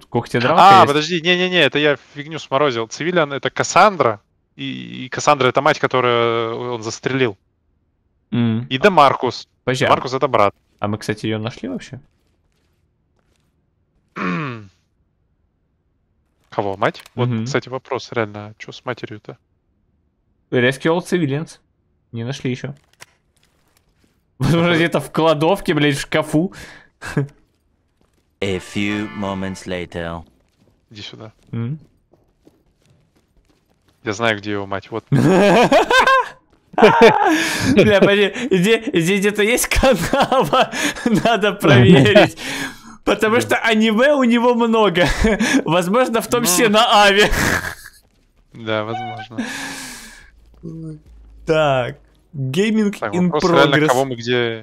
когтедралка А, есть? подожди, не-не-не, это я фигню сморозил. Цивилиан — это Кассандра, и, и Кассандра — это мать, которую он застрелил. Mm. И Маркус. Подожди, а Маркус а... — это брат. А мы, кстати, ее нашли вообще? Кого, мать? Mm-hmm. Вот, кстати, вопрос реально, а что с матерью-то? Rescue all civilians. Не нашли еще. Возможно, где-то в кладовке, блядь, в шкафу. A few moments later. Иди сюда. М? Я знаю, где его мать. Вот. Бля, здесь где-то есть канава, надо проверить. Потому что аниме у него много. Возможно, в том ну. числе на Аве. Да, возможно. Так. Гейминг in progress. кого мы где